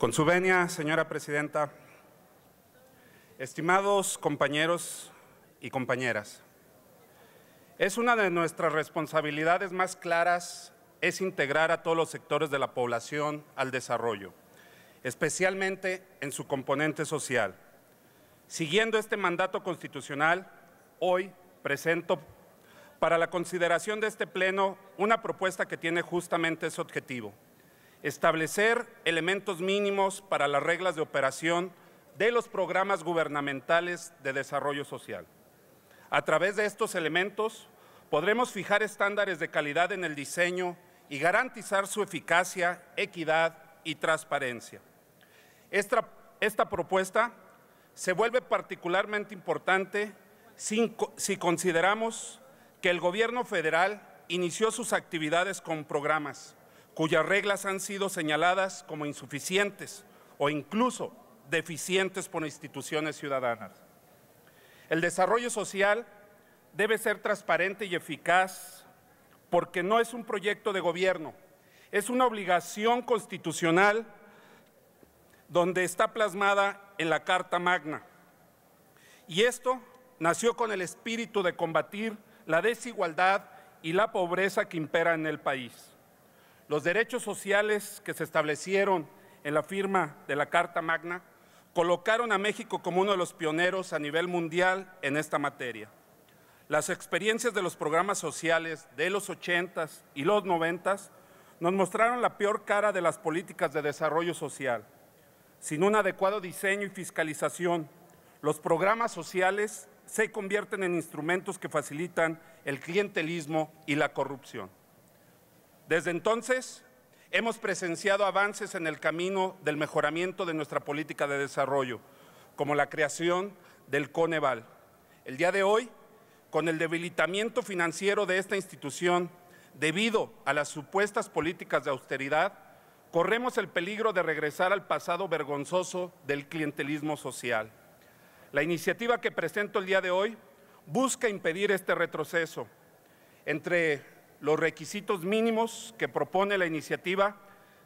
Con su venia, señora presidenta, estimados compañeros y compañeras, es una de nuestras responsabilidades más claras es integrar a todos los sectores de la población al desarrollo, especialmente en su componente social. Siguiendo este mandato constitucional, hoy presento para la consideración de este Pleno una propuesta que tiene justamente ese objetivo – establecer elementos mínimos para las reglas de operación de los programas gubernamentales de desarrollo social. A través de estos elementos podremos fijar estándares de calidad en el diseño y garantizar su eficacia, equidad y transparencia. Esta, propuesta se vuelve particularmente importante si consideramos que el gobierno federal inició sus actividades con programas cuyas reglas han sido señaladas como insuficientes o incluso deficientes por instituciones ciudadanas. El desarrollo social debe ser transparente y eficaz porque no es un proyecto de gobierno, es una obligación constitucional donde está plasmada en la Carta Magna. Y esto nació con el espíritu de combatir la desigualdad y la pobreza que impera en el país. Los derechos sociales que se establecieron en la firma de la Carta Magna colocaron a México como uno de los pioneros a nivel mundial en esta materia. Las experiencias de los programas sociales de los 80 y los 90 nos mostraron la peor cara de las políticas de desarrollo social. Sin un adecuado diseño y fiscalización, los programas sociales se convierten en instrumentos que facilitan el clientelismo y la corrupción. Desde entonces, hemos presenciado avances en el camino del mejoramiento de nuestra política de desarrollo, como la creación del Coneval. El día de hoy, con el debilitamiento financiero de esta institución debido a las supuestas políticas de austeridad, corremos el peligro de regresar al pasado vergonzoso del clientelismo social. La iniciativa que presento el día de hoy busca impedir este retroceso. Entre los requisitos mínimos que propone la iniciativa,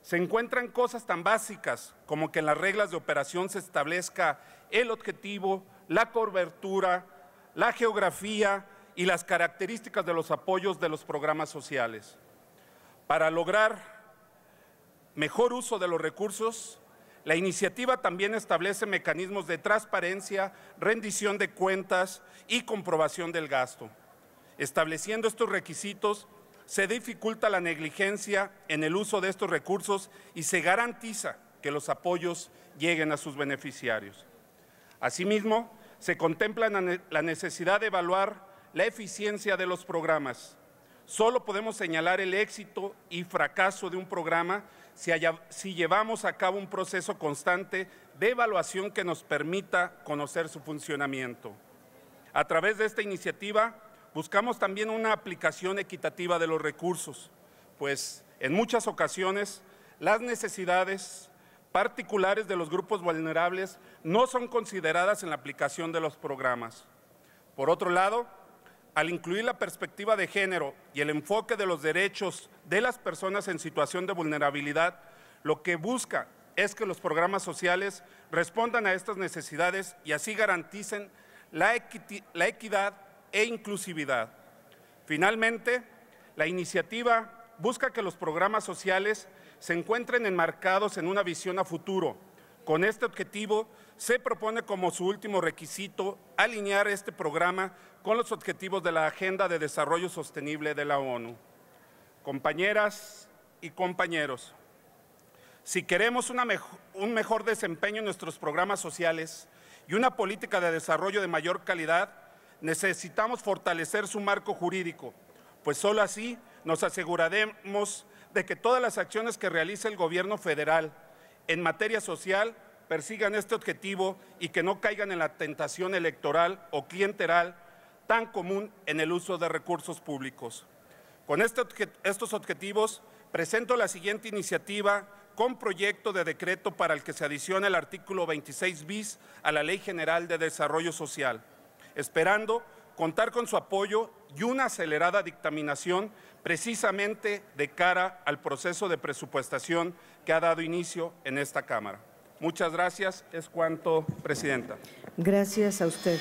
se encuentran cosas tan básicas como que en las reglas de operación se establezca el objetivo, la cobertura, la geografía y las características de los apoyos de los programas sociales. Para lograr mejor uso de los recursos, la iniciativa también establece mecanismos de transparencia, rendición de cuentas y comprobación del gasto. Estableciendo estos requisitos, se dificulta la negligencia en el uso de estos recursos y se garantiza que los apoyos lleguen a sus beneficiarios. Asimismo, se contempla la necesidad de evaluar la eficiencia de los programas. Solo podemos señalar el éxito y fracaso de un programa si, si, llevamos a cabo un proceso constante de evaluación que nos permita conocer su funcionamiento. A través de esta iniciativa Buscamos también una aplicación equitativa de los recursos, pues en muchas ocasiones las necesidades particulares de los grupos vulnerables no son consideradas en la aplicación de los programas. Por otro lado, al incluir la perspectiva de género y el enfoque de los derechos de las personas en situación de vulnerabilidad, lo que busca es que los programas sociales respondan a estas necesidades y así garanticen la, equidad e inclusividad. Finalmente, la iniciativa busca que los programas sociales se encuentren enmarcados en una visión a futuro. Con este objetivo, se propone como su último requisito alinear este programa con los objetivos de la Agenda de Desarrollo Sostenible de la ONU. Compañeras y compañeros, si queremos un mejor desempeño en nuestros programas sociales y una política de desarrollo de mayor calidad, Necesitamos fortalecer su marco jurídico, pues solo así nos aseguraremos de que todas las acciones que realice el gobierno federal en materia social persigan este objetivo y que no caigan en la tentación electoral o clienteral tan común en el uso de recursos públicos. Con este estos objetivos presento la siguiente iniciativa con proyecto de decreto para el que se adiciona el artículo 26 bis a la Ley General de Desarrollo Social esperando contar con su apoyo y una acelerada dictaminación precisamente de cara al proceso de presupuestación que ha dado inicio en esta Cámara. Muchas gracias. Es cuanto, Presidenta. Gracias a usted.